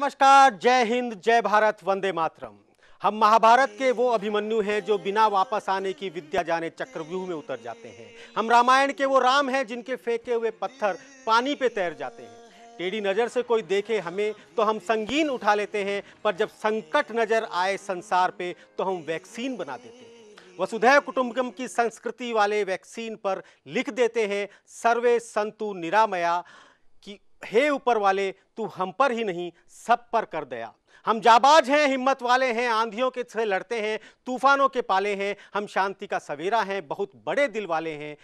नमस्कार जय हिंद जय भारत वंदे मातरम हम महाभारत के वो अभिमन्यु हैं जो बिना वापस आने की विद्या जाने चक्रव्यूह में उतर जाते हैं हम रामायण के वो राम हैं जिनके फेंके हुए पत्थर पानी पे तैर जाते हैं टेढ़ी नज़र से कोई देखे हमें तो हम संगीन उठा लेते हैं पर जब संकट नज़र आए संसार पे तो हम वैक्सीन बना देते हैं वसुधैव कुटुम्बकम की संस्कृति वाले वैक्सीन पर लिख देते हैं सर्वे संतु निरामया हे ऊपर वाले तू हम पर ही नहीं सब पर कर दया हम जाबाज हैं हिम्मत वाले हैं आंधियों के से लड़ते हैं तूफानों के पाले हैं हम शांति का सवेरा हैं बहुत बड़े दिल वाले हैं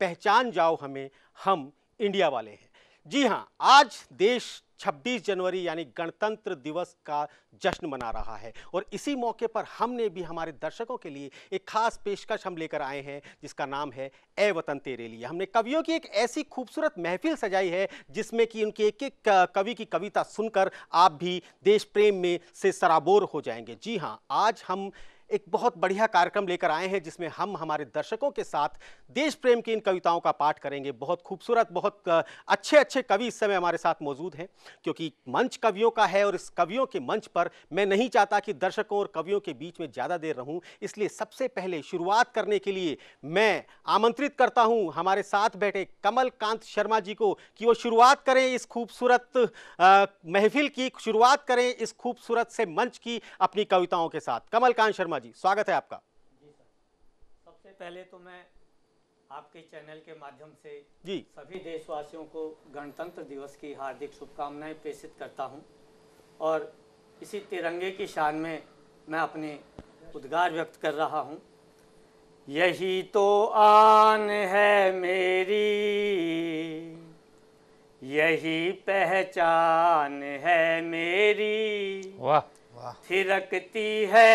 पहचान जाओ हमें हम इंडिया वाले हैं जी हाँ आज देश 26 जनवरी यानी गणतंत्र दिवस का जश्न मना रहा है और इसी मौके पर हमने भी हमारे दर्शकों के लिए एक खास पेशकश हम लेकर आए हैं जिसका नाम है ए वतन तेरे लिए हमने कवियों की एक ऐसी खूबसूरत महफिल सजाई है जिसमें कि उनके एक एक कवि की कविता सुनकर आप भी देश प्रेम में से सराबोर हो जाएंगे जी हाँ आज हम एक बहुत बढ़िया कार्यक्रम लेकर आए हैं जिसमें हम हमारे दर्शकों के साथ देश प्रेम की इन कविताओं का पाठ करेंगे बहुत खूबसूरत बहुत अच्छे अच्छे कवि इस समय हमारे साथ मौजूद हैं क्योंकि मंच कवियों का है और इस कवियों के मंच पर मैं नहीं चाहता कि दर्शकों और कवियों के बीच में ज़्यादा देर रहूँ इसलिए सबसे पहले शुरुआत करने के लिए मैं आमंत्रित करता हूँ हमारे साथ बैठे कमल कांत शर्मा जी को कि वो शुरुआत करें इस खूबसूरत महफिल की शुरुआत करें इस खूबसूरत से मंच की अपनी कविताओं के साथ कमलकांत शर्मा शर्मा जी स्वागत है आपका जी सर सबसे पहले तो मैं आपके चैनल के माध्यम से जी सभी देशवासियों को गणतंत्र दिवस की हार्दिक शुभकामनाएं प्रेषित करता हूं और इसी तिरंगे की शान में मैं अपने उद्गार व्यक्त कर रहा हूं यही तो आन है मेरी यही पहचान है मेरी वाह वाह थिरकती है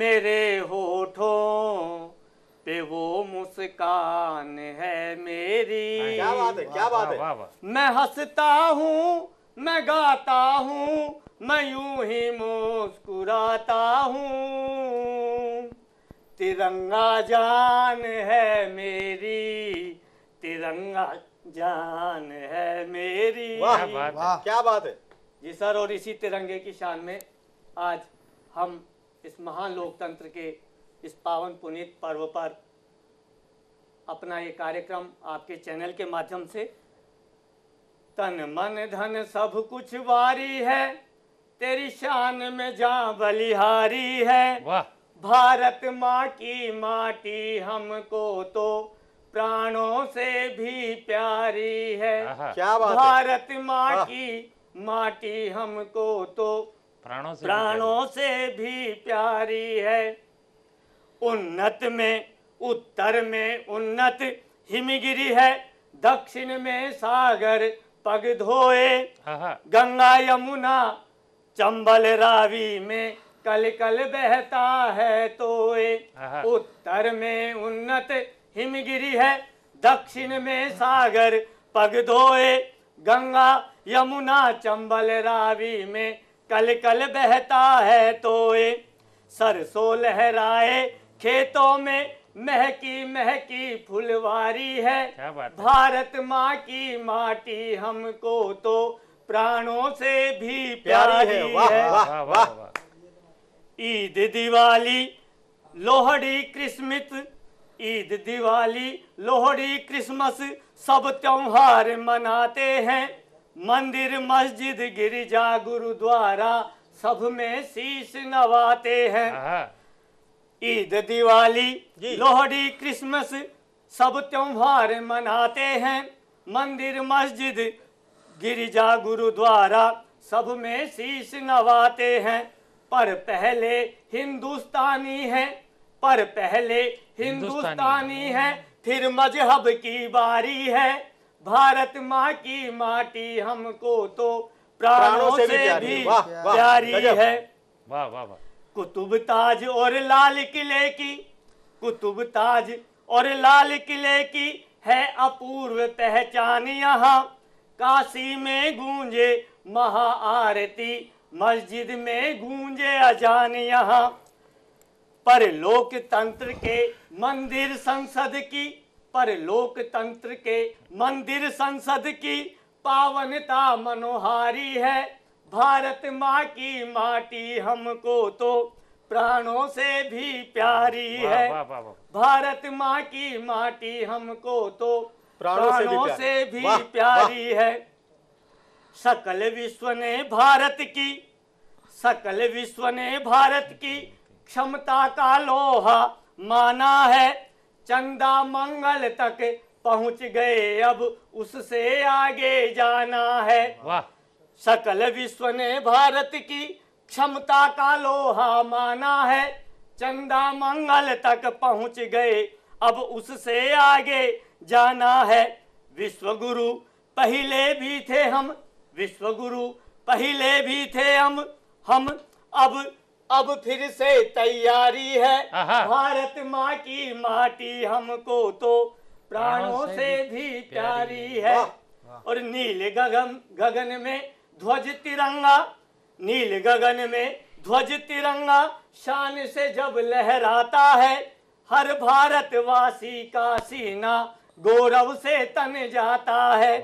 मेरे होठों पे वो मुस्कान है मेरी हाँ, क्या बात है क्या बात है मैं हंसता हूँ मैं गाता हूँ मैं यूं ही मुस्कुराता हूँ तिरंगा जान है मेरी तिरंगा जान है मेरी क्या बात है जी सर और इसी तिरंगे की शान में आज हम इस महान लोकतंत्र के इस पावन पुनीत पर्व पर अपना ये कार्यक्रम आपके चैनल के माध्यम से तन मन धन सब कुछ वारी है तेरी शान में जा बलिहारी है भारत माँ की माटी हमको तो प्राणों से भी प्यारी है क्या बात भारत माँ हाँ। की माटी हमको तो प्राणों से प्राणों से भी प्यारी है उन्नत में उत्तर में उन्नत हिमगिरी है दक्षिण में सागर पग धोए हाँ, हाँ। गंगा यमुना चंबल रावी में कल कल बहता है तोए हाँ, उत्तर में उन्नत हिमगिरी है दक्षिण में सागर पग धोए गंगा यमुना चंबल रावी में कल कल बहता है तोए सरसों लहराए खेतों में महकी महकी फुलवारी है भारत माँ की माटी हमको तो प्राणों से भी प्यारी है, है। ईद दिवाली लोहड़ी क्रिसमिस ईद दिवाली लोहड़ी क्रिसमस सब त्योहार मनाते हैं मंदिर मस्जिद गिरिजा गुरुद्वारा सब में शीश नवाते हैं हाँ। ईद दिवाली लोहड़ी क्रिसमस सब त्योहार मनाते हैं मंदिर मस्जिद गिरिजा गुरुद्वारा सब में शीश नवाते हैं पर पहले हिंदुस्तानी है पर पहले हिंदुस्तानी है फिर मजहब की बारी है भारत माँ की माटी हमको तो प्राणों से भी प्यारी, भी वाह, प्यारी है वाह वाह वाह कुतुब ताज और लाल किले की कुतुब ताज और लाल किले की है अपूर्व पहचान यहाँ काशी में गूंजे महा आरती मस्जिद में गूंजे अजान यहाँ पर लोकतंत्र के मंदिर संसद की पर लोकतंत्र के मंदिर संसद की पावनता मनोहारी है भारत माँ की माटी हमको तो प्राणों से भी प्यारी है भारत माँ की माटी हमको तो प्राणों से भी प्यारी है सकल विश्व ने भारत की सकल विश्व ने भारत की क्षमता का लोहा माना है चंदा मंगल तक पहुंच गए अब उससे आगे जाना है सकल विश्व ने भारत की क्षमता का लोहा माना है चंदा मंगल तक पहुंच गए अब उससे आगे जाना है विश्व गुरु पहले भी थे हम विश्व गुरु पहले भी थे हम हम अब अब फिर से तैयारी है भारत माँ की माटी हमको तो प्राणों से भी प्यारी है और नील गगन गगन में ध्वज तिरंगा नील गगन में ध्वज तिरंगा शान से जब लहराता है हर भारतवासी का सीना गौरव से तन जाता है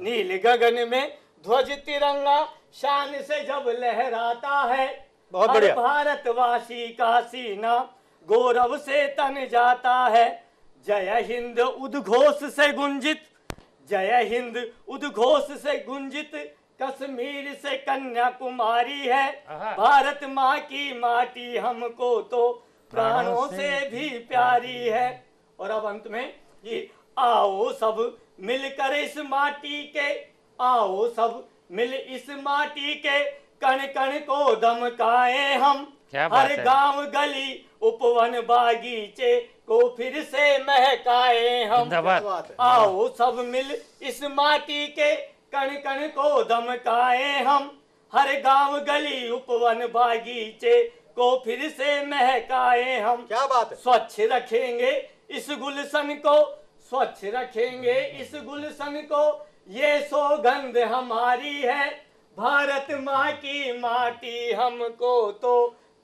नील गगन में ध्वज तिरंगा शान से जब लहराता है बहुत बढ़िया भारतवासी का सीना गौरव से तन जाता है जय हिंद उद्घोष से गुंजित जय हिंद उद्घोष से गुंजित कश्मीर से कन्याकुमारी है भारत माँ की माटी हमको तो प्राणों से भी प्यारी है और अब अंत में ये आओ सब मिलकर इस माटी के आओ सब मिल इस माटी के कण कण को धमकाए हम हर गांव गली उपवन बागीचे को फिर से महकाए हम आओ सब मिल इस माटी के कण कण को धमकाए हम हर गांव गली उपवन बागीचे को फिर से महकाए हम क्या बात है? स्वच्छ रखेंगे इस गुलशन को स्वच्छ रखेंगे इस गुलशन को ये सौगंध हमारी है भारत माँ की माटी हमको तो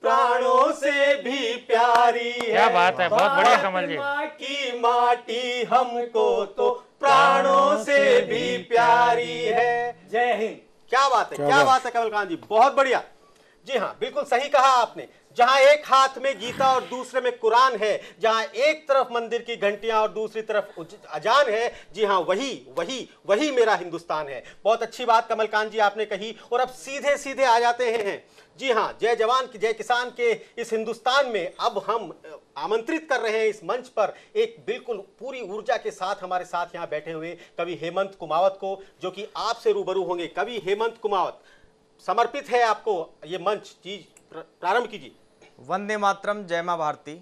प्राणों से भी प्यारी है क्या बात है बहुत बढ़िया कमल जी माँ की माटी हमको तो प्राणों से भी प्यारी है जय हिंद क्या बात है क्या बात है कमलकांत जी बहुत बढ़िया जी हाँ बिल्कुल सही कहा आपने जहां एक हाथ में गीता और दूसरे में कुरान है जहां एक तरफ मंदिर की घंटियां और दूसरी तरफ अजान है जी हाँ वही वही वही मेरा हिंदुस्तान है बहुत अच्छी बात कमलकांत जी आपने कही और अब सीधे सीधे आ जाते हैं जी हाँ जय जवान की जय किसान के इस हिंदुस्तान में अब हम आमंत्रित कर रहे हैं इस मंच पर एक बिल्कुल पूरी ऊर्जा के साथ हमारे साथ यहाँ बैठे हुए कवि हेमंत कुमावत को जो कि आपसे रूबरू होंगे कवि हेमंत कुमावत समर्पित है आपको ये मंच जी प्रारंभ कीजिए वंदे मातरम जय माँ भारती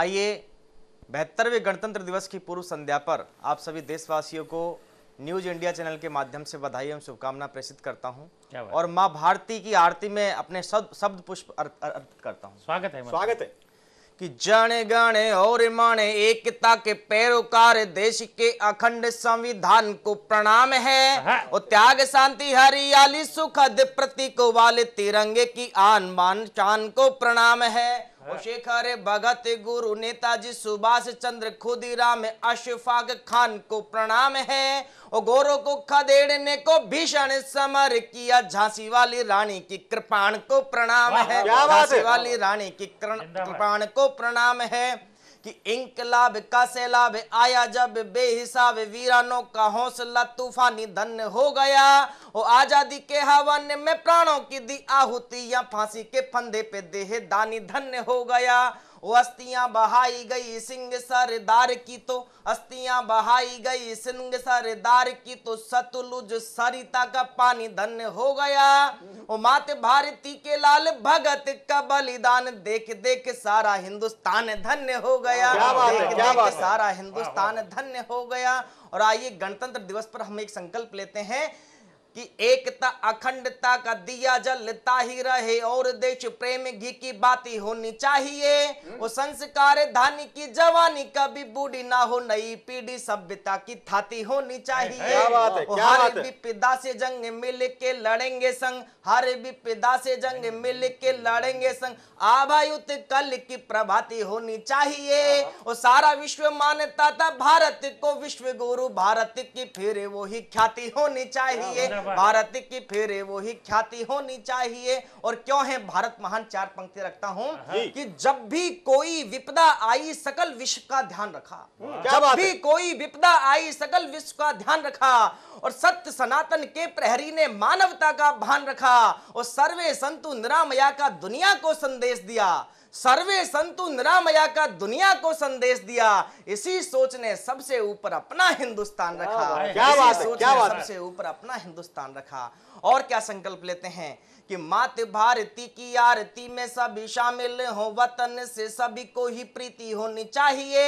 आइए बहत्तरवें गणतंत्र दिवस की पूर्व संध्या पर आप सभी देशवासियों को न्यूज इंडिया चैनल के माध्यम से बधाई एवं शुभकामना प्रेषित करता हूँ और माँ भारती की आरती में अपने शब्द पुष्प अर्पित करता हूं स्वागत है स्वागत है कि जाने गाने और माने एकता के पैरोकार देश के अखंड संविधान को प्रणाम है और त्याग शांति हरियाली सुखद प्रतीकों वाले तिरंगे की आन बान चान को प्रणाम है शेखर भगत गुरु नेताजी सुभाष चंद्र खुदीराम अशफाक खान को प्रणाम है और गोरो को खदेड़ने को भीषण समर किया झांसी वाली रानी की कृपाण को प्रणाम है झांसी वाली रानी की कृपाण को प्रणाम है कि इंकलाब का सैलाब आया जब बेहिसाब वीरानों का हौसला तूफानी धन हो गया और आजादी के हवन में प्राणों की दी आहुति या फांसी के फंदे पे देह दानी धन्य हो गया वो अस्थियां बहाई गई सिंह सरदार की तो अस्थियां बहाई गई सिंह सरदार की तो सतलुज सरिता का पानी धन्य हो गया ओ मात भारती के लाल भगत का बलिदान देख देख सारा हिंदुस्तान धन्य हो गया देख देख सारा हिंदुस्तान धन्य हो गया और आइए गणतंत्र दिवस पर हम एक संकल्प लेते हैं कि एकता अखंडता का दिया जलता ही रहे और देश प्रेम घी की बात होनी चाहिए वो संस्कार धानी की जवानी कभी बूढ़ी ना हो नई पीढ़ी सभ्यता की थाती होनी चाहिए हर विपदा से जंग मिल के लड़ेंगे संग हर विपदा से जंग मिल के लड़ेंगे संग आभायुत कल की प्रभाती होनी चाहिए और सारा विश्व मान्यता था भारत को विश्व गुरु भारत की फिर वो ही ख्याति होनी चाहिए भारत की फिर वो ही ख्याति होनी चाहिए और क्यों है भारत महान चार पंक्ति रखता हूं हाँ कि जब भी कोई विपदा आई सकल विश्व का ध्यान रखा जब भी कोई विपदा आई सकल विश्व का ध्यान रखा और सत्य सनातन के प्रहरी ने मानवता का भान रखा और सर्वे संतु निरामया का दुनिया को संदेश संदेश दिया सर्वे संतु निरामया का दुनिया को संदेश दिया इसी सोच ने सबसे ऊपर अपना हिंदुस्तान रखा क्या बात क्या सबसे ऊपर अपना हिंदुस्तान रखा और क्या संकल्प लेते हैं कि मात भारती की आरती में सभी शामिल हो वतन से सभी को ही प्रीति होनी चाहिए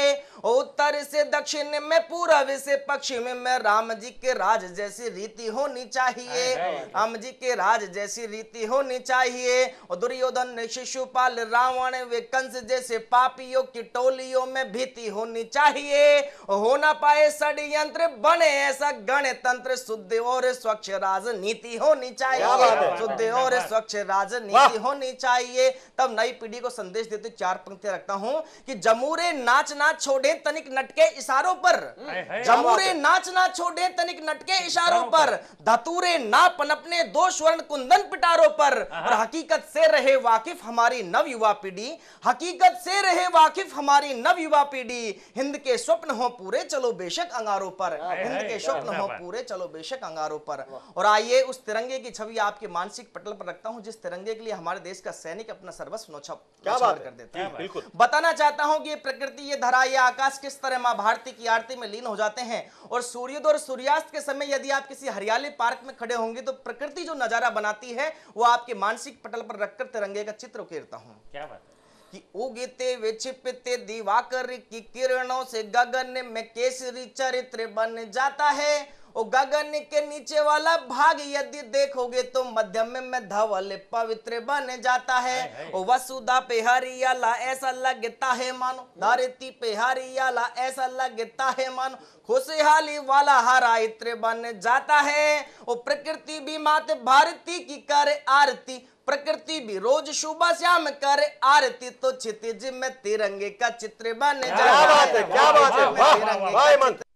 उत्तर से दक्षिण में पूर्व से पश्चिम में राम जी के राज जैसी रीति होनी चाहिए राम जी के राज जैसी रीति होनी चाहिए और दुर्योधन शिशुपाल रावण वे कंस जैसे पापियों की टोलियों में भीति होनी चाहिए हो ना पाए षडयंत्र बने ऐसा गणतंत्र शुद्ध और स्वच्छ राजनीति होनी चाहिए शुद्ध और और स्वच्छ राजनीति होनी चाहिए तब नई पीढ़ी को संदेश देते चार पंक्तियां रखता हूं कि जमूरे नाच ना छोड़े तनिक नटके इशारों पर हम्म। जमूरे नाच ना छोड़े तनिक नटके इशारों पर धतूरे ना पनपने दो स्वर्ण कुंदन पिटारों पर और हकीकत से रहे वाकिफ हमारी नव युवा पीढ़ी हकीकत से रहे वाकिफ हमारी नव युवा पीढ़ी हिंद के स्वप्न हो पूरे चलो बेशक अंगारों पर हिंद के स्वप्न हो पूरे चलो बेशक अंगारों पर और आइए उस तिरंगे की छवि आपके मानसिक पटल पर रखता हूं जिस तिरंगे के लिए हमारे देश का सैनिक अपना सर्वस्व नौछाप क्या बात कर देता है बताना चाहता हूं कि प्रकृति ये धरा ये आकाश किस तरह माँ भारती की आरती में लीन हो जाते हैं और सूर्योदय और सूर्यास्त के समय यदि आप किसी हरियाली पार्क में खड़े होंगे तो प्रकृति जो नजारा बनाती है वो आपके मानसिक पटल पर रखकर तिरंगे का चित्र उकेरता हूँ क्या बात है कि उगते विचिपते दिवाकर की किरणों से गगन में केसरी चरित्र बन जाता है और गगन के नीचे वाला भाग यदि देखोगे तो मध्यम में धवल पवित्र बन जाता है और वसुधा पे हरियाला ऐसा लगता है मानो धरती पे हरियाला ऐसा लगता है मानो खुशहाली वाला हरा इत्र बन जाता है और प्रकृति भी मात भारती की कर आरती प्रकृति भी रोज सुबह शाम कर आरती तो क्षितिज में तिरंगे का चित्र बन जाता है तिरंगे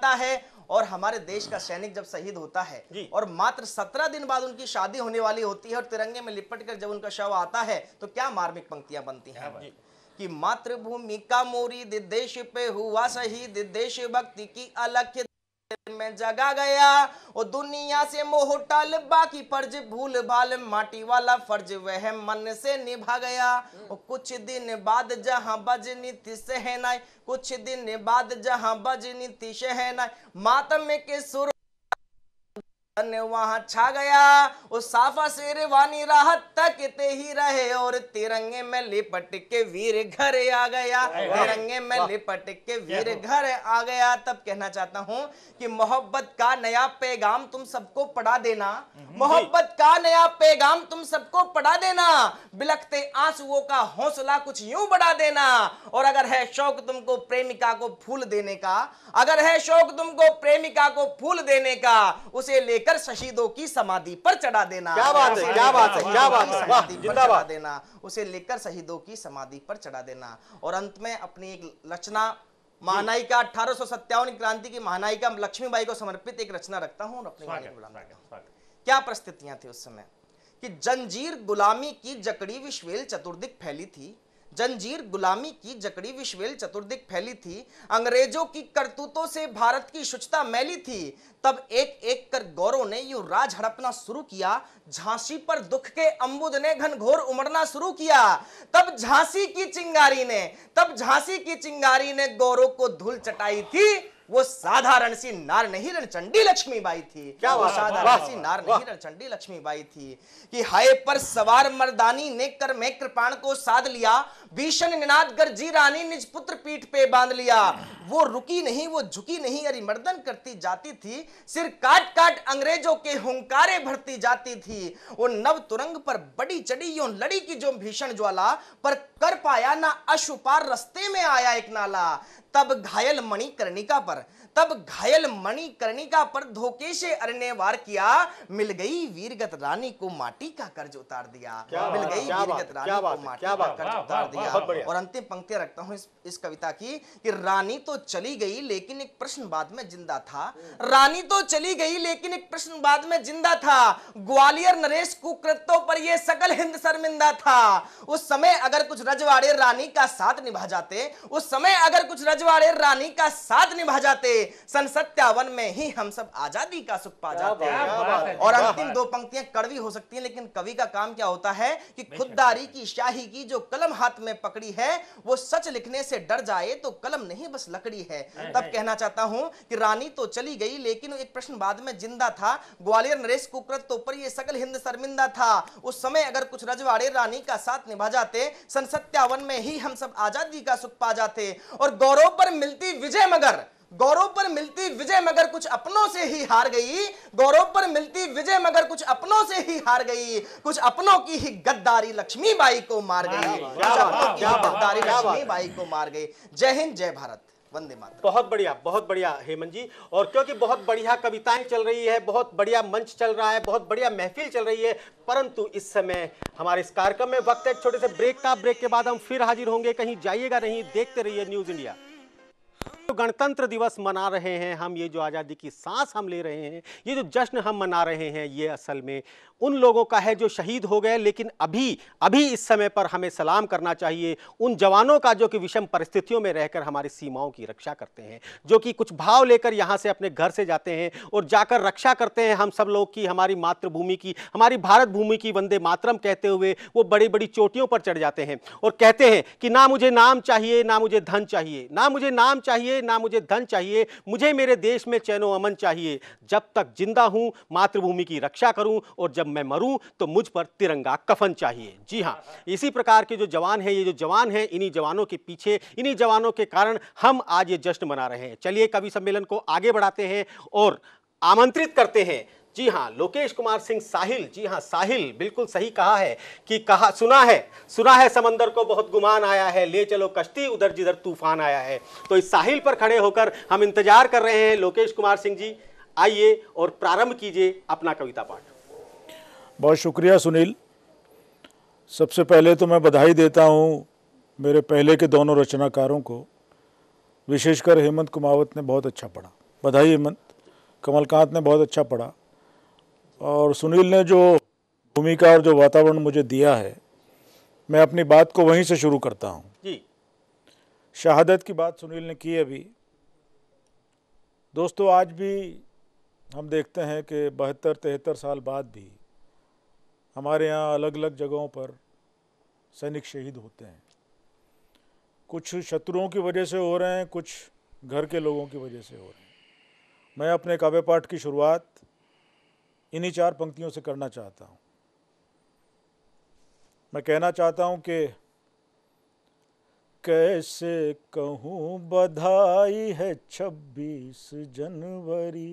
जाता है और हमारे देश का सैनिक जब शहीद होता है और मात्र सत्रह दिन बाद उनकी शादी होने वाली होती है और तिरंगे में लिपट कर जब उनका शव आता है तो क्या मार्मिक पंक्तियां बनती हैं कि मातृभूमि का मोरी देश पे हुआ शहीद देश भक्ति की अलख्य में जगा गया ओ दुनिया से मोह टल बाकी फर्ज भूल भाल माटी वाला फर्ज वह मन से निभा गया ओ कुछ दिन बाद जहां बजनी सहनाई कुछ दिन बाद जहां बजनी सहनाई मातम के सुर तन्ने वहां छा गया उस साफा शेर वानी राहत तक ते ही रहे और तिरंगे में लिपट के वीर घर आ गया तिरंगे में लिपट के वीर घर आ गया तब कहना चाहता हूँ कि मोहब्बत का नया पैगाम तुम सबको पढ़ा देना हम्म, मोहब्बत का नया पैगाम तुम सबको पढ़ा देना बिलखते आंसुओं का हौसला कुछ यूं बढ़ा देना और अगर है शौक तुमको प्रेमिका को फूल देने का अगर है शौक तुमको प्रेमिका को फूल देने का उसे लेकर लेकर शहीदों की समाधि पर चढ़ा देना क्या बात है क्या बात है क्या बात है वाह जिंदाबाद देना उसे लेकर शहीदों की समाधि पर चढ़ा देना और अंत में अपनी एक रचना महानाई का अठारह क्रांति की महानाई महानायिका लक्ष्मीबाई को समर्पित एक रचना रखता हूँ और अपनी क्या परिस्थितियां थी उस समय कि जंजीर गुलामी की जकड़ी विश्वेल चतुर्दिक फैली थी जंजीर गुलामी की जकड़ी विश्वेल चतुर्दिक फैली थी अंग्रेजों की करतूतों से भारत की शुचता मैली थी तब एक एक कर गौरव ने यू राज हड़पना शुरू किया झांसी पर दुख के अम्बुद ने घनघोर उमड़ना शुरू किया तब झांसी की चिंगारी ने तब झांसी की चिंगारी ने गौरव को धूल चटाई थी वो साधारण सी नार नहीं चंडी लक्ष्मी बाई थी क्या वो साधारण सी नार नहीं चंडी लक्ष्मी बाई थी कि हाय पर सवार मर्दानी ने कर में कृपाण को साध लिया भीषण निनाद कर जी रानी निज पुत्र पीठ पे बांध लिया वो रुकी नहीं वो झुकी नहीं अरे मर्दन करती जाती थी सिर काट काट अंग्रेजों के हुंकारे भरती जाती थी वो नव तुरंग पर बड़ी चढ़ी यो लड़ी की जो भीषण ज्वाला पर कर पाया ना अशुपार रस्ते में आया एक नाला तब घायल मणिकर्णिका पर तब घायल मणिकर्णिका पर धोखे से अरण्य वार किया मिल गई वीरगत रानी को माटी का कर्ज उतार दिया मिल गई वीरगत रानी को माटी का कर्ज उतार दिया और अंतिम पंक्ति रखता हूं इस, इस कविता की कि रानी तो चली गई लेकिन एक प्रश्न बाद में जिंदा था रानी तो चली गई लेकिन एक प्रश्न बाद में जिंदा था ग्वालियर नरेश कुकृत्यों पर यह सकल हिंद शर्मिंदा था उस समय अगर कुछ रजवाड़े रानी का साथ निभा जाते उस समय अगर कुछ रजवाड़े रानी का साथ निभा जाते सन सत्यावन में ही हम सब आजादी का सुख पा जाते हैं और अंतिम दो पंक्तियां कड़वी हो सकती हैं लेकिन कवि का काम क्या होता है कि खुददारी की शाही की जो कलम हाथ में पकड़ी है वो सच लिखने से डर जाए तो कलम नहीं बस लकड़ी है तब कहना चाहता हूं कि रानी तो चली गई लेकिन एक प्रश्न बाद में जिंदा था ग्वालियर नरेश कुकृत तो पर ये सकल हिंद शर्मिंदा था उस समय अगर कुछ रजवाड़े रानी का साथ निभा जाते सन सत्यावन में ही हम सब आजादी का सुख पा जाते और गौरव पर मिलती विजय मगर गौरव पर मिलती विजय मगर कुछ अपनों से ही हार गई गौरव पर मिलती विजय मगर कुछ अपनों से ही हार गई कुछ अपनों की ही गद्दारी लक्ष्मी बाई को मार गई कुछ अपनों की गद्दारी को मार गई जय हिंद जय भारत वंदे मातरम बहुत बढ़िया बहुत बढ़िया हेमंत जी और क्योंकि बहुत बढ़िया कविताएं चल रही है बहुत बढ़िया मंच चल रहा है बहुत बढ़िया महफिल चल रही है परंतु इस समय हमारे इस कार्यक्रम में वक्त है छोटे से ब्रेक का ब्रेक के बाद हम फिर हाजिर होंगे कहीं जाइएगा नहीं देखते रहिए न्यूज इंडिया जो गणतंत्र दिवस मना रहे हैं हम ये जो आज़ादी की सांस हम ले रहे हैं ये जो जश्न हम मना रहे हैं ये असल में उन लोगों का है जो शहीद हो गए लेकिन अभी अभी इस समय पर हमें सलाम करना चाहिए उन जवानों का जो कि विषम परिस्थितियों में रहकर हमारी सीमाओं की रक्षा करते हैं जो कि कुछ भाव लेकर यहाँ से अपने घर से जाते हैं और जाकर रक्षा करते हैं हम सब लोग की हमारी मातृभूमि की हमारी भारत भूमि की वंदे मातरम कहते हुए वो बड़ी बड़ी चोटियों पर चढ़ जाते हैं और कहते हैं कि ना मुझे नाम चाहिए ना मुझे धन चाहिए ना मुझे नाम चाहिए ना मुझे धन चाहिए मुझे मेरे देश में चैनो अमन चाहिए जब तक जिंदा हूं मातृभूमि की रक्षा करूं और जब मैं मरूं तो मुझ पर तिरंगा कफन चाहिए जी हाँ इसी प्रकार के जो जवान हैं ये जो जवान हैं इन्हीं जवानों के पीछे इन्हीं जवानों के कारण हम आज ये जश्न मना रहे हैं चलिए कवि सम्मेलन को आगे बढ़ाते हैं और आमंत्रित करते हैं जी हाँ लोकेश कुमार सिंह साहिल जी हाँ साहिल बिल्कुल सही कहा है कि कहा सुना है सुना है समंदर को बहुत गुमान आया है ले चलो कश्ती उधर जिधर तूफान आया है तो इस साहिल पर खड़े होकर हम इंतजार कर रहे हैं लोकेश कुमार सिंह जी आइए और प्रारंभ कीजिए अपना कविता पाठ बहुत शुक्रिया सुनील सबसे पहले तो मैं बधाई देता हूँ मेरे पहले के दोनों रचनाकारों को विशेषकर हेमंत कुमावत ने बहुत अच्छा पढ़ा बधाई हेमंत कमलकांत ने बहुत अच्छा पढ़ा और सुनील ने जो भूमिका और जो वातावरण मुझे दिया है मैं अपनी बात को वहीं से शुरू करता हूँ जी शहादत की बात सुनील ने की अभी दोस्तों आज भी हम देखते हैं कि बहत्तर तिहत्तर साल बाद भी हमारे यहाँ अलग अलग जगहों पर सैनिक शहीद होते हैं कुछ शत्रुओं की वजह से हो रहे हैं कुछ घर के लोगों की वजह से हो रहे हैं मैं अपने काव्य पाठ की शुरुआत इन्हीं चार पंक्तियों से करना चाहता हूँ मैं कहना चाहता हूँ कि कैसे कहूँ बधाई है छब्बीस जनवरी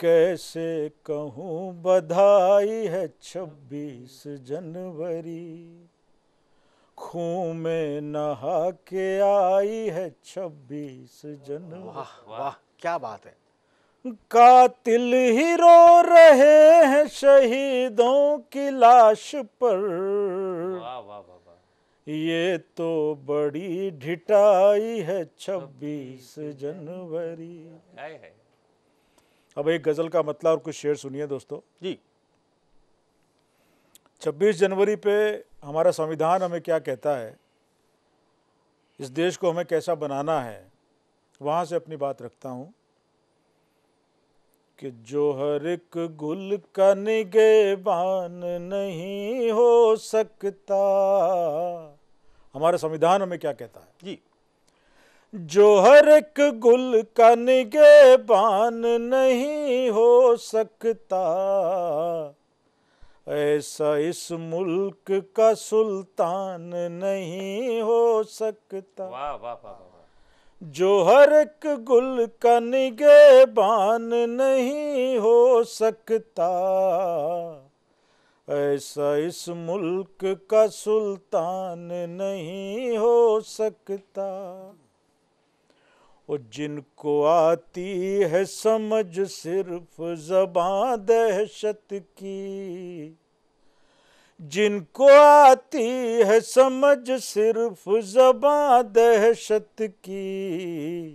कैसे कहूँ बधाई है छब्बीस जनवरी खू में नहा के आई है छब्बीस जनवरी वाह वाह क्या बात है कातिल ही रो रहे हैं शहीदों की लाश पर ये तो बड़ी ढिटाई है छब्बीस जनवरी अब एक गजल का मतलब और कुछ शेर सुनिए दोस्तों जी छब्बीस जनवरी पे हमारा संविधान हमें क्या कहता है इस देश को हमें कैसा बनाना है वहाँ से अपनी बात रखता हूँ कि जो हर एक गुल का निगेबान नहीं हो सकता हमारे संविधान हमें क्या कहता है जी जो हर एक गुल का निगेबान नहीं हो सकता ऐसा इस मुल्क का सुल्तान नहीं हो सकता वाह वाह वाह जो हर एक गुल का निगे बान नहीं हो सकता ऐसा इस मुल्क का सुल्तान नहीं हो सकता और जिनको आती है समझ सिर्फ जबां दहशत की जिनको आती है समझ सिर्फ जबा दहशत की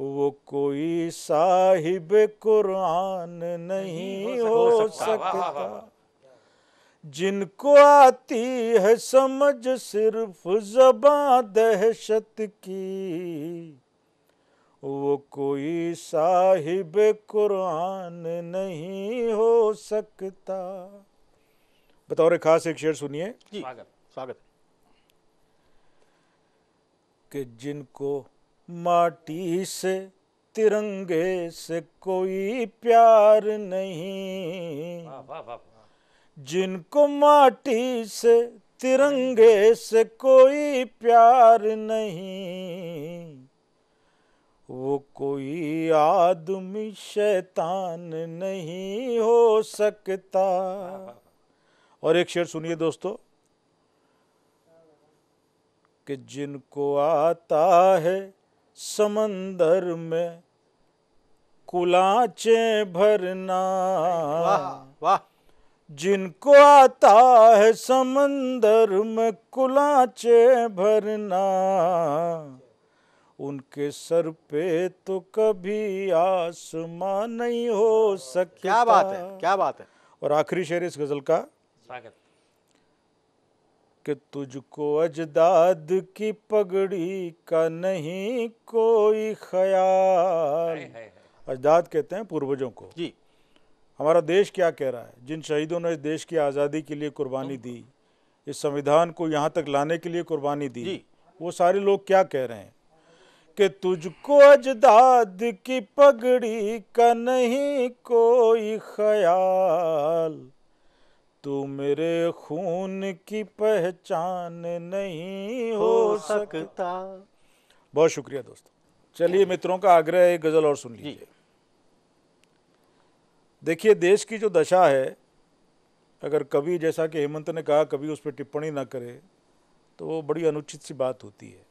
वो कोई साहिब कुरान नहीं हो सकता जिनको आती है समझ सिर्फ जबा दहशत की वो कोई साहिब कुरान नहीं हो सकता बतौर खास एक शेर सुनिए स्वागत स्वागत कि जिनको माटी से तिरंगे से कोई प्यार नहीं जिनको माटी से तिरंगे से कोई प्यार नहीं वो कोई आदमी शैतान नहीं हो सकता और एक शेर सुनिए दोस्तों कि जिनको आता है समंदर में कुलाचे भरना वाह जिनको आता है समंदर में कुलाचे भरना उनके सर पे तो कभी आसमान नहीं हो सकता क्या बात है क्या बात है और आखिरी शेर इस गजल का स्वागत कि तुझको अजदाद की पगड़ी का नहीं कोई ख्याल अजदाद कहते हैं पूर्वजों को जी हमारा देश क्या कह रहा है जिन शहीदों ने इस देश की आज़ादी के लिए कुर्बानी दी इस संविधान को यहाँ तक लाने के लिए कुर्बानी दी जी। वो सारे लोग क्या कह रहे हैं कि तुझको अजदाद की पगड़ी का नहीं कोई ख्याल तू मेरे खून की पहचान नहीं हो सकता बहुत शुक्रिया दोस्तों चलिए मित्रों का आग्रह एक गज़ल और सुन लीजिए देखिए देश की जो दशा है अगर कभी जैसा कि हेमंत ने कहा कभी उस पर टिप्पणी ना करे तो वो बड़ी अनुचित सी बात होती है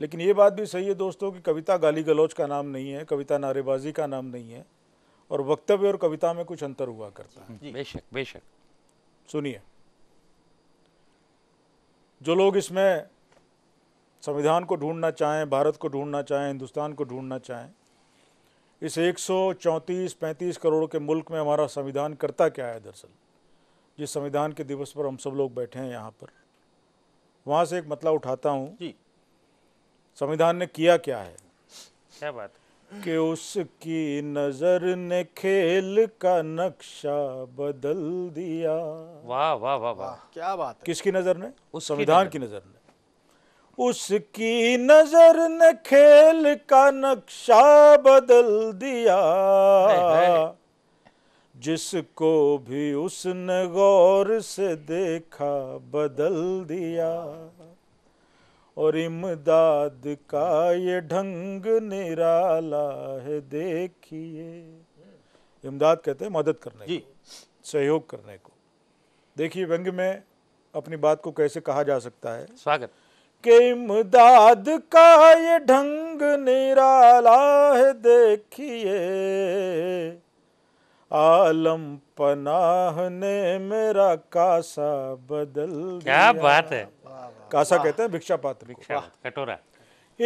लेकिन ये बात भी सही है दोस्तों कि कविता गाली गलौज का नाम नहीं है कविता नारेबाजी का नाम नहीं है और वक्तव्य और कविता में कुछ अंतर हुआ करता है बेशक बेशक सुनिए जो लोग इसमें संविधान को ढूंढना चाहें भारत को ढूंढना चाहें हिंदुस्तान को ढूंढना चाहें इस एक सौ चौंतीस पैंतीस करोड़ के मुल्क में हमारा संविधान करता क्या है दरअसल जिस संविधान के दिवस पर हम सब लोग बैठे हैं यहाँ पर वहाँ से एक मतलब उठाता हूँ जी संविधान ने किया क्या है क्या बात है कि उसकी नजर ने खेल का नक्शा बदल दिया वाह वाह वाह वाह क्या बात है किसकी नजर ने उस संविधान की नजर ने उसकी नजर ने खेल का नक्शा बदल दिया जिसको भी उसने गौर से देखा बदल दिया और इमदाद का ये ढंग निराला है देखिए इमदाद कहते हैं मदद करने जी सहयोग करने को देखिए व्यंग में अपनी बात को कैसे कहा जा सकता है स्वागत के इमदाद का ये ढंग निराला है देखिए आलम पनाह ने मेरा कासा बदल क्या बात है कासा कहते हैं भिक्षा पात्र भिक्षा कटोरा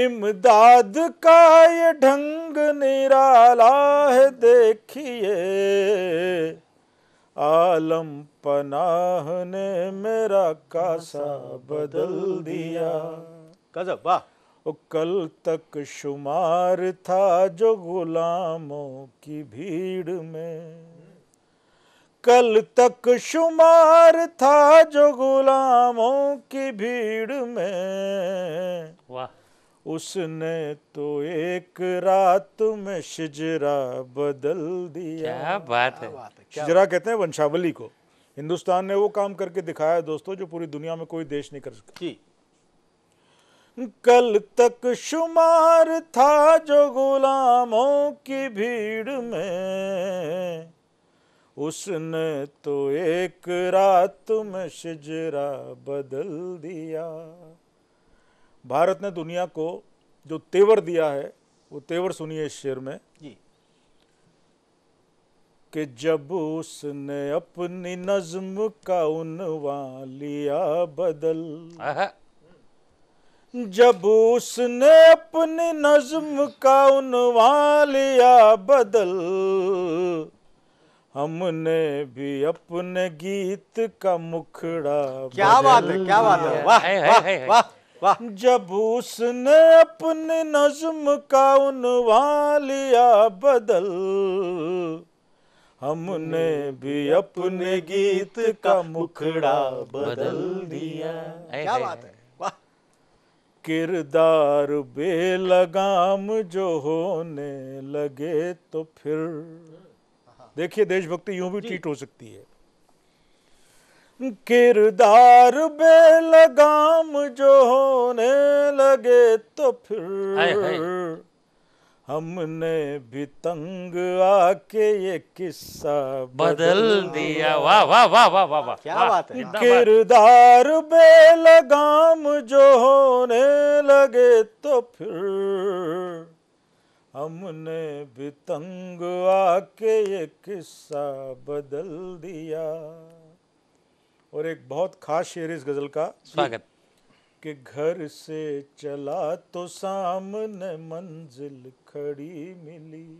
इमदाद का ये ढंग निराला है देखिए आलम पनाह ने मेरा कासा बदल दिया गजब वाह ओ कल तक शुमार था जो गुलामों की भीड़ में कल तक शुमार था जो गुलामों की भीड़ में वाह उसने तो एक रात में शिजरा बदल दिया क्या बात है शिजरा कहते हैं वंशावली को हिंदुस्तान ने वो काम करके दिखाया दोस्तों जो पूरी दुनिया में कोई देश नहीं कर सकता कल तक शुमार था जो गुलामों की भीड़ में उसने तो एक रात में शिजरा बदल दिया भारत ने दुनिया को जो तेवर दिया है वो तेवर सुनिए इस शेर में जी कि जब उसने अपनी नज्म का उनवा लिया बदल जब उसने अपनी नज्म का उनवा लिया बदल हमने भी अपने गीत का मुखड़ा क्या बात है क्या बात है वाह वाह वाह जब उसने अपनी नज्म का उनवा लिया बदल हमने भी अपने गीत का मुखड़ा बदल दिया क्या बात है किरदार बेलगाम जो होने लगे तो फिर देखिए देशभक्ति यूं भी ट्रीट हो सकती है किरदार बेलगाम जो होने लगे तो फिर हमने भी तंग आके ये किस्सा बदल दिया वाह वाह वाह वाह वाह वाह क्या बात है किरदार बेलगाम जो होने लगे तो फिर हमने भी तंग आके ये किस्सा बदल दिया और एक बहुत खास शेर इस गजल का स्वागत के घर से चला तो सामने मंजिल खड़ी मिली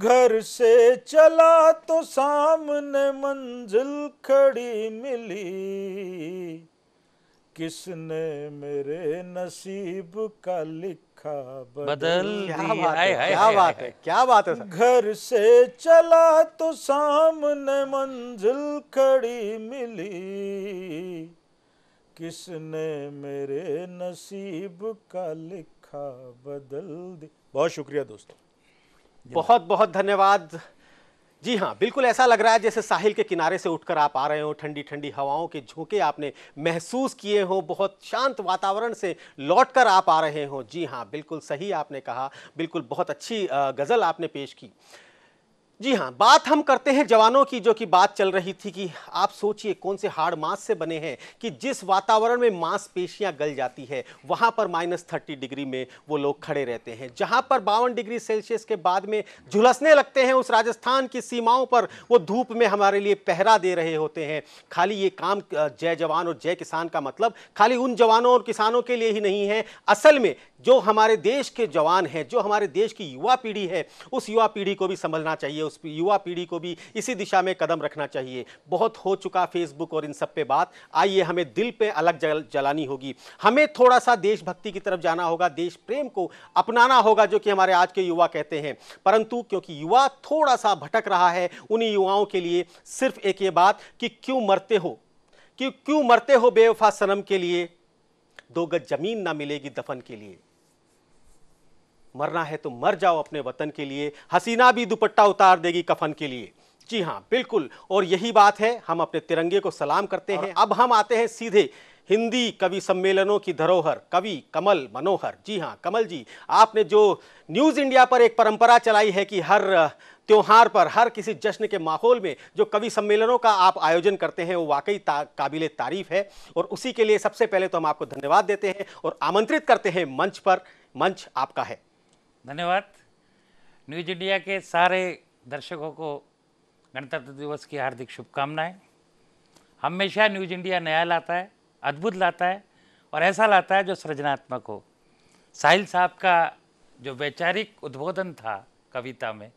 घर से चला तो सामने मंजिल खड़ी मिली किसने मेरे नसीब का लिखा बदल, बदल क्या बात है, है क्या बात है क्या बात है घर से चला तो सामने मंजिल खड़ी मिली किसने मेरे नसीब का लिखा बदल दे बहुत शुक्रिया दोस्तों हाँ। बहुत बहुत धन्यवाद जी हाँ बिल्कुल ऐसा लग रहा है जैसे साहिल के किनारे से उठकर आप आ रहे हो ठंडी ठंडी हवाओं के झोंके आपने महसूस किए हो बहुत शांत वातावरण से लौटकर आप आ रहे हो जी हाँ बिल्कुल सही आपने कहा बिल्कुल बहुत अच्छी गज़ल आपने पेश की जी हाँ बात हम करते हैं जवानों की जो कि बात चल रही थी कि आप सोचिए कौन से हार्ड मांस से बने हैं कि जिस वातावरण में मांसपेशियां गल जाती है वहाँ पर माइनस थर्टी डिग्री में वो लोग खड़े रहते हैं जहाँ पर बावन डिग्री सेल्सियस के बाद में झुलसने लगते हैं उस राजस्थान की सीमाओं पर वो धूप में हमारे लिए पहरा दे रहे होते हैं खाली ये काम जय जवान और जय किसान का मतलब खाली उन जवानों और किसानों के लिए ही नहीं है असल में जो हमारे देश के जवान हैं जो हमारे देश की युवा पीढ़ी है उस युवा पीढ़ी को भी संभलना चाहिए उस युवा पीढ़ी को भी इसी दिशा में कदम रखना चाहिए बहुत हो चुका फेसबुक और इन सब पे बात आइए हमें दिल पे अलग जल, जलानी होगी हमें थोड़ा सा देशभक्ति की तरफ जाना होगा देश प्रेम को अपनाना होगा जो कि हमारे आज के युवा कहते हैं परंतु क्योंकि युवा थोड़ा सा भटक रहा है उन्हीं युवाओं के लिए सिर्फ एक ये बात कि क्यों मरते हो कि क्यों मरते हो बेवफा सनम के लिए दो गज जमीन ना मिलेगी दफन के लिए मरना है तो मर जाओ अपने वतन के लिए हसीना भी दुपट्टा उतार देगी कफन के लिए जी हाँ बिल्कुल और यही बात है हम अपने तिरंगे को सलाम करते हैं अब हम आते हैं सीधे हिंदी कवि सम्मेलनों की धरोहर कवि कमल मनोहर जी हाँ कमल जी आपने जो न्यूज़ इंडिया पर एक परंपरा चलाई है कि हर त्यौहार पर हर किसी जश्न के माहौल में जो कवि सम्मेलनों का आप आयोजन करते हैं वो वाकई ता, काबिल तारीफ़ है और उसी के लिए सबसे पहले तो हम आपको धन्यवाद देते हैं और आमंत्रित करते हैं मंच पर मंच आपका है धन्यवाद न्यूज इंडिया के सारे दर्शकों को गणतंत्र दिवस की हार्दिक शुभकामनाएं हमेशा न्यूज इंडिया नया लाता है अद्भुत लाता है और ऐसा लाता है जो सृजनात्मक हो साहिल साहब का जो वैचारिक उद्बोधन था कविता में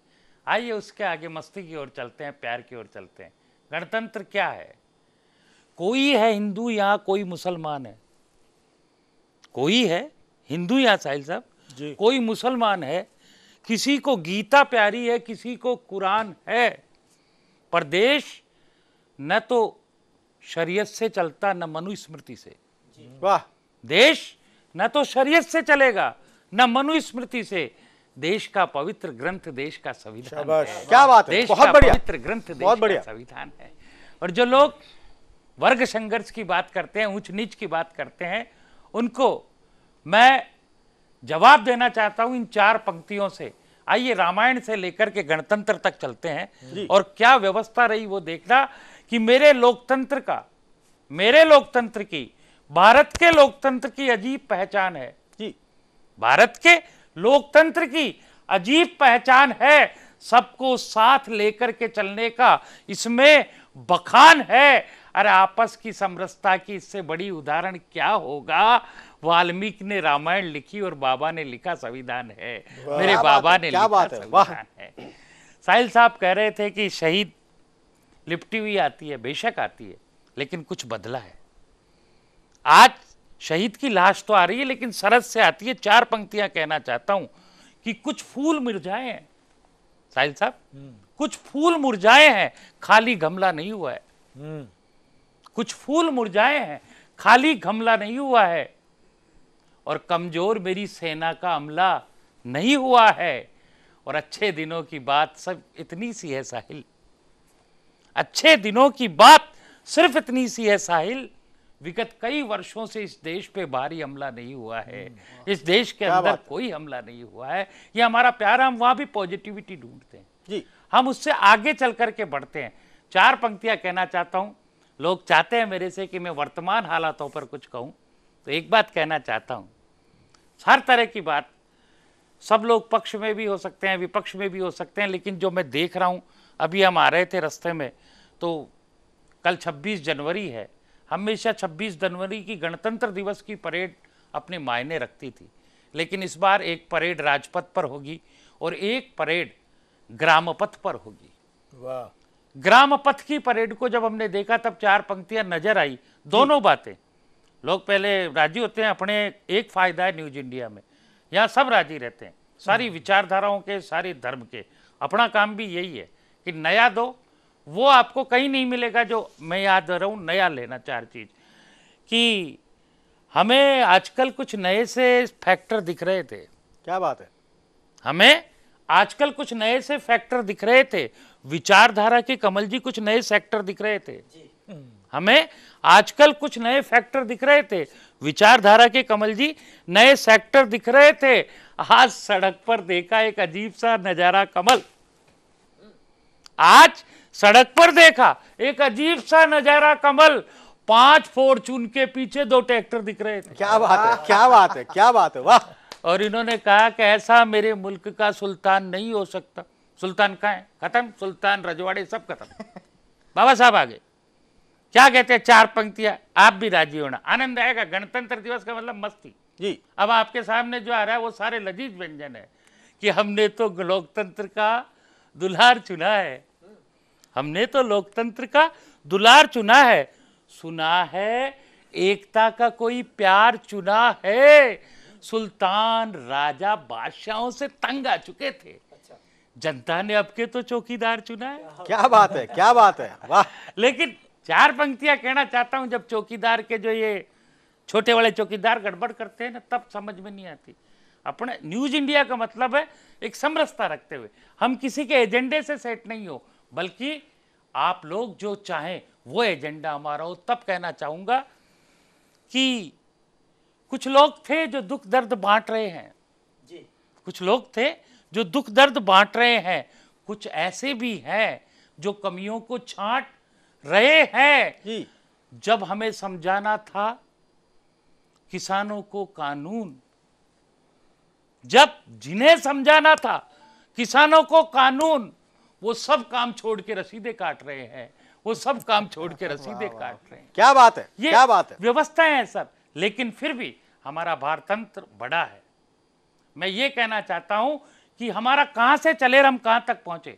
आइए उसके आगे मस्ती की ओर चलते हैं प्यार की ओर चलते हैं गणतंत्र क्या है कोई है हिंदू या कोई मुसलमान है कोई है हिंदू या साहिल साहब कोई मुसलमान है किसी को गीता प्यारी है किसी को कुरान है पर देश न तो शरीयत से चलता न मनुस्मृति से वाह देश न तो शरीयत से चलेगा न मनुस्मृति से देश का पवित्र ग्रंथ देश का संविधान क्या बात है देश बहुत का पवित्र ग्रंथ देश का संविधान है और जो लोग वर्ग संघर्ष की बात करते हैं ऊंच नीच की बात करते हैं उनको मैं जवाब देना चाहता हूं इन चार पंक्तियों से आइए रामायण से लेकर के गणतंत्र तक चलते हैं और क्या व्यवस्था रही वो देखना कि मेरे लोकतंत्र का मेरे लोकतंत्र की भारत के लोकतंत्र की अजीब पहचान है जी भारत के लोकतंत्र की अजीब पहचान है सबको साथ लेकर के चलने का इसमें बखान है अरे आपस की समरसता की इससे बड़ी उदाहरण क्या होगा वाल्मीकि ने रामायण लिखी और बाबा ने लिखा संविधान है मेरे बाबा ने क्या बात है वाह है साहिल साहब कह रहे थे कि शहीद लिपटी हुई आती है बेशक आती है लेकिन कुछ बदला है आज शहीद की लाश तो आ रही है लेकिन सरस से आती है चार पंक्तियां कहना चाहता हूं कि कुछ फूल मुरझाए हैं साहिल साहब हम्म। कुछ फूल मुरझाए हैं खाली गमला नहीं हुआ है हम्म। कुछ फूल मुरझाए हैं खाली गमला नहीं हुआ है और कमज़ोर मेरी सेना का अमला नहीं हुआ है और अच्छे दिनों की बात सब इतनी सी है साहिल अच्छे दिनों की बात सिर्फ इतनी सी है साहिल विगत कई वर्षों से इस देश पे भारी हमला नहीं हुआ है इस देश के अंदर कोई हमला नहीं हुआ है ये हमारा प्यार हम वहाँ भी पॉजिटिविटी ढूंढते हैं जी हम उससे आगे चल करके बढ़ते हैं चार पंक्तियां कहना चाहता हूँ लोग चाहते हैं मेरे से कि मैं वर्तमान हालातों पर कुछ कहूं तो एक बात कहना चाहता हूँ हर तरह की बात सब लोग पक्ष में भी हो सकते हैं विपक्ष में भी हो सकते हैं लेकिन जो मैं देख रहा हूँ अभी हम आ रहे थे रास्ते में तो कल 26 जनवरी है हमेशा 26 जनवरी की गणतंत्र दिवस की परेड अपने मायने रखती थी लेकिन इस बार एक परेड राजपथ पर होगी और एक परेड ग्राम पथ पर होगी वाह ग्राम पथ की परेड को जब हमने देखा तब चार पंक्तियां नजर आई दोनों बातें लोग पहले राजी होते हैं अपने एक फ़ायदा है न्यूज इंडिया में यहाँ सब राजी रहते हैं सारी हम्म। विचारधाराओं के सारे धर्म के अपना काम भी यही है कि नया दो वो आपको कहीं नहीं मिलेगा जो मैं याद रहा हूँ नया लेना चार चीज़ कि हमें आजकल कुछ नए से फैक्टर दिख रहे थे क्या बात है हमें आजकल कुछ नए से फैक्टर दिख रहे थे विचारधारा के कमल जी कुछ नए सेक्टर दिख रहे थे जी। हम्म। हमें आजकल कुछ नए फैक्टर दिख रहे थे विचारधारा के कमल जी नए सेक्टर दिख रहे थे आज सड़क पर देखा एक अजीब सा नजारा कमल आज सड़क पर देखा एक अजीब सा नजारा कमल पांच फॉर्चून के पीछे दो ट्रैक्टर दिख रहे थे क्या बात है क्या बात है क्या बात है वाह और इन्होंने कहा कि ऐसा मेरे मुल्क का सुल्तान नहीं हो सकता सुल्तान कहा है खत्म सुल्तान रजवाड़े सब खत्म बाबा साहब आगे क्या कहते हैं चार पंक्तियां आप भी राजी होना आनंद आएगा गणतंत्र दिवस का मतलब मस्ती जी अब आपके सामने जो आ रहा है वो सारे लजीज व्यंजन है कि हमने तो लोकतंत्र का दुल्हार चुना है हमने तो लोकतंत्र का दुलार चुना है सुना है एकता का कोई प्यार चुना है सुल्तान राजा बादशाहों से तंग आ चुके थे अच्छा। जनता ने अब के तो चौकीदार चुना है क्या बात है क्या बात है वाह लेकिन चार पंक्तियां कहना चाहता हूं जब चौकीदार के जो ये छोटे वाले चौकीदार गड़बड़ करते हैं ना तब समझ में नहीं आती अपने न्यूज इंडिया का मतलब है एक समरसता रखते हुए हम किसी के एजेंडे से सेट नहीं हो बल्कि आप लोग जो चाहें वो एजेंडा हमारा हो तब कहना चाहूंगा कि कुछ लोग थे जो दुख दर्द बांट रहे हैं जी कुछ लोग थे जो दुख दर्द बांट रहे हैं कुछ ऐसे भी हैं जो कमियों को छांट रहे हैं जी जब हमें समझाना था किसानों को कानून जब जिन्हें समझाना था किसानों को कानून वो सब काम छोड़ के रसीदे काट रहे हैं वो सब काम छोड़ के रसीदे काट रहे हैं क्या बात है ये क्या बात है व्यवस्था है सर लेकिन फिर भी हमारा भारतंत्र बड़ा है मैं ये कहना चाहता हूं कि हमारा कहां से चले हम कहां तक पहुंचे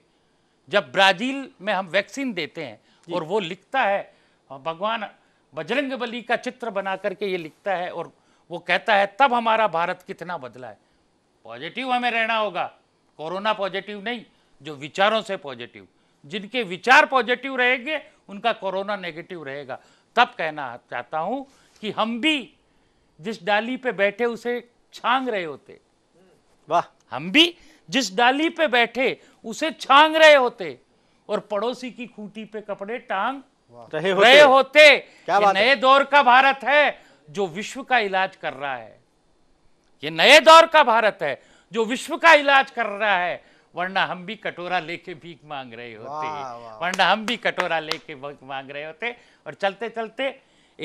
जब ब्राजील में हम वैक्सीन देते हैं और वो लिखता है भगवान बजरंग बली का चित्र बना करके ये लिखता है और वो कहता है तब हमारा भारत कितना बदला है पॉजिटिव हमें रहना होगा कोरोना पॉजिटिव नहीं जो विचारों से पॉजिटिव जिनके विचार पॉजिटिव रहेंगे उनका कोरोना नेगेटिव रहेगा तब कहना चाहता हूँ कि हम भी जिस डाली पे बैठे उसे छांग रहे होते वाह हम भी जिस डाली पे बैठे उसे छांग रहे होते और पड़ोसी की खूंटी पे कपड़े टांग रहे होते, रहे होते क्या ये नए दौर का भारत है जो विश्व का इलाज कर रहा है ये नए दौर का भारत है जो विश्व का इलाज कर रहा है वरना हम भी कटोरा लेके भीख मांग रहे होते वरना हम भी कटोरा लेके भीख मांग रहे होते और चलते चलते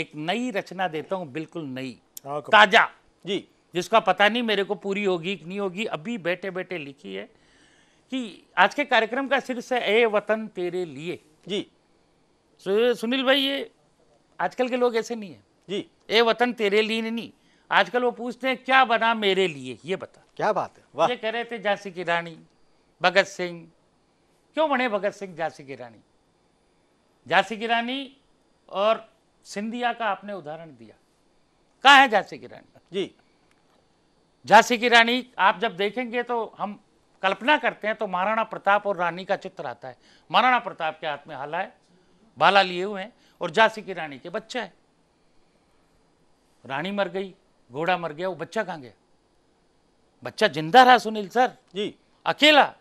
एक नई रचना देता हूं बिल्कुल नई हाँ, ताजा जी जिसका पता नहीं मेरे को पूरी होगी कि नहीं होगी अभी बैठे बैठे लिखी है कि आज के कार्यक्रम का शीर्ष है ए वतन तेरे लिए जी सुनील भाई ये आजकल के लोग ऐसे नहीं है जी ए वतन तेरे लिए नहीं आजकल वो पूछते हैं क्या बना मेरे लिए ये बता क्या बात है वाह ये कह रहे थे झांसी की रानी भगत सिंह क्यों बने भगत सिंह झांसी की रानी झांसी की रानी और सिंधिया का आपने उदाहरण दिया कहा है झांसी की रानी जी झांसी की रानी आप जब देखेंगे तो हम कल्पना करते हैं तो महाराणा प्रताप और रानी का चित्र आता है महाराणा प्रताप के हाथ में हाला है भाला लिए हुए हैं और झांसी की रानी के बच्चा है रानी मर गई घोड़ा मर गया वो बच्चा कहाँ गया बच्चा जिंदा रहा सुनील सर जी अकेला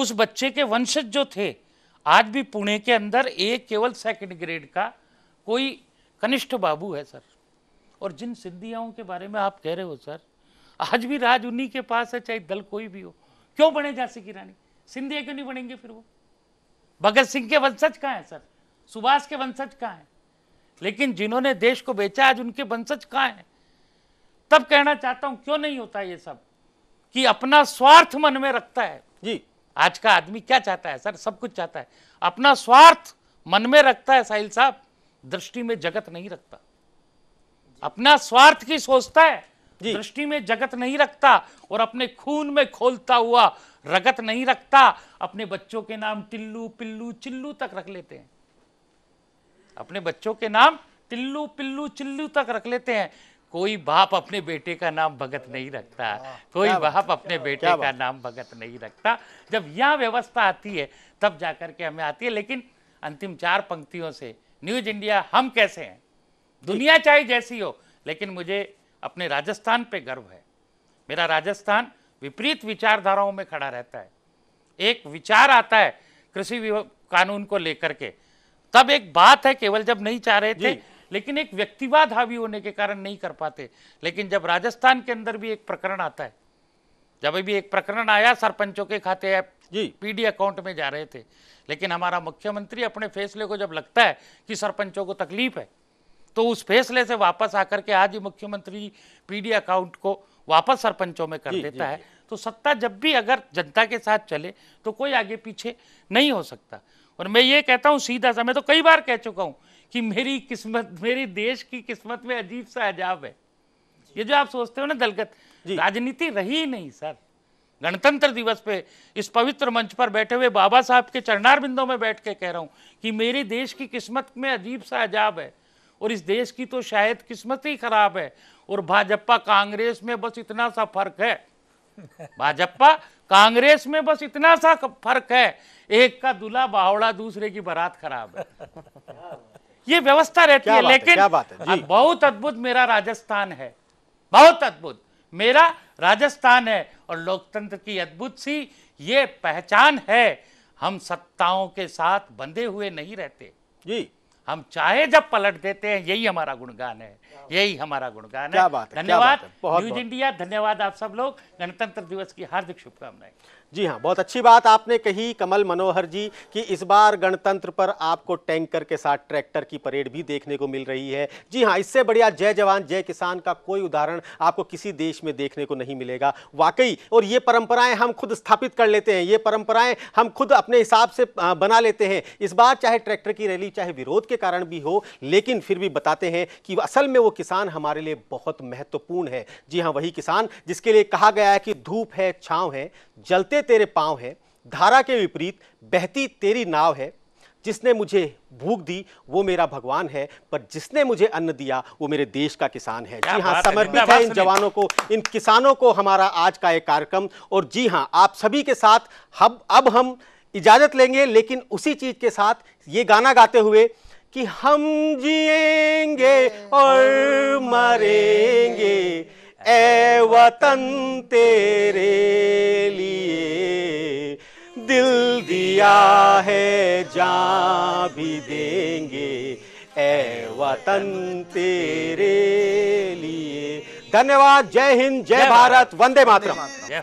उस बच्चे के वंशज जो थे आज भी पुणे के अंदर एक केवल सेकंड ग्रेड का कोई कनिष्ठ बाबू है सर और जिन सिद्धियाओं के बारे में आप कह रहे हो सर आज भी राज उन्हीं के पास है चाहे दल कोई भी हो क्यों बने झांसी की रानी सिंधिया क्यों नहीं बनेंगे फिर वो भगत सिंह के वंशज कहाँ हैं सर सुभाष के वंशज कहाँ हैं लेकिन जिन्होंने देश को बेचा आज उनके वंशज कहाँ हैं तब कहना चाहता हूं क्यों नहीं होता ये सब कि अपना स्वार्थ मन में रखता है जी आज का आदमी क्या चाहता है सर सब कुछ चाहता है अपना स्वार्थ मन में रखता है साहिल साहब दृष्टि में जगत नहीं रखता अपना स्वार्थ की सोचता है दृष्टि में जगत नहीं रखता और अपने खून में खोलता हुआ रगत नहीं रखता अपने बच्चों के नाम टिल्लू पिल्लू चिल्लू तक रख लेते हैं अपने बच्चों के नाम टिल्लू पिल्लू चिल्लू तक रख लेते हैं कोई बाप अपने बेटे का नाम भगत नहीं रखता कोई बाप अपने बेटे का नाम भगत नहीं रखता जब यह व्यवस्था आती है तब जाकर के हमें आती है लेकिन अंतिम चार पंक्तियों से न्यूज इंडिया हम कैसे हैं दुनिया चाहे जैसी हो लेकिन मुझे अपने राजस्थान पे गर्व है मेरा राजस्थान विपरीत विचारधाराओं में खड़ा रहता है एक विचार आता है कृषि कानून को लेकर के तब एक बात है केवल जब नहीं चाह रहे थे लेकिन एक व्यक्तिवाद हावी होने के कारण नहीं कर पाते लेकिन जब राजस्थान के अंदर भी एक प्रकरण आता है जब भी एक प्रकरण आया सरपंचों के खाते ऐप जी पीडी अकाउंट में जा रहे थे लेकिन हमारा मुख्यमंत्री अपने फैसले को जब लगता है कि सरपंचों को तकलीफ है तो उस फैसले से वापस आकर के आज ही मुख्यमंत्री पीडी अकाउंट को वापस सरपंचों में कर देता है तो सत्ता जब भी अगर जनता के साथ चले तो कोई आगे पीछे नहीं हो सकता और मैं ये कहता हूँ सीधा सा मैं तो कई बार कह चुका हूँ कि मेरी किस्मत मेरी देश की किस्मत में अजीब सा अजाब है ये जो आप सोचते हो ना दलगत राजनीति रही नहीं सर गणतंत्र दिवस पे इस पवित्र मंच पर बैठे हुए बाबा साहब के चरणार में बैठ के कह रहा हूँ कि मेरे देश की किस्मत में अजीब सा अजाब है और इस देश की तो शायद किस्मत ही खराब है और भाजपा कांग्रेस में बस इतना सा फर्क है भाजपा कांग्रेस में बस इतना सा फर्क है एक का दूल्हा बावड़ा दूसरे की बारात खराब है ये व्यवस्था रहती है लेकिन है, है जी। बहुत अद्भुत मेरा राजस्थान है बहुत अद्भुत मेरा राजस्थान है और लोकतंत्र की अद्भुत सी ये पहचान है हम सत्ताओं के साथ बंधे हुए नहीं रहते जी हम चाहे जब पलट देते हैं यही हमारा गुणगान है यही हमारा गुणगान है बात धन्यवाद न्यूज इंडिया धन्यवाद आप सब लोग गणतंत्र दिवस की हार्दिक शुभकामनाएं जी हाँ बहुत अच्छी बात आपने कही कमल मनोहर जी कि इस बार गणतंत्र पर आपको टैंकर के साथ ट्रैक्टर की परेड भी देखने को मिल रही है जी हाँ इससे बढ़िया जय जवान जय किसान का कोई उदाहरण आपको किसी देश में देखने को नहीं मिलेगा वाकई और ये परंपराएं हम खुद स्थापित कर लेते हैं ये परंपराएं हम खुद अपने हिसाब से बना लेते हैं इस बार चाहे ट्रैक्टर की रैली चाहे विरोध के कारण भी हो लेकिन फिर भी बताते हैं कि असल में वो किसान हमारे लिए बहुत महत्वपूर्ण है जी हाँ वही किसान जिसके लिए कहा गया है कि धूप है छाँव है जलते तेरे पाँव है धारा के विपरीत बहती तेरी नाव है जिसने मुझे भूख दी वो मेरा भगवान है पर जिसने मुझे अन्न दिया वो मेरे देश का किसान है जी हाँ समर्पित है इन जवानों को इन किसानों को हमारा आज का एक कार्यक्रम और जी हाँ आप सभी के साथ हम अब हम इजाज़त लेंगे लेकिन उसी चीज़ के साथ ये गाना गाते हुए कि हम जिएंगे और मरेंगे ए वतन तेरे लिए दिल दिया है जा भी देंगे ए वतन तेरे लिए धन्यवाद जय हिंद जय भारत वंदे मातरम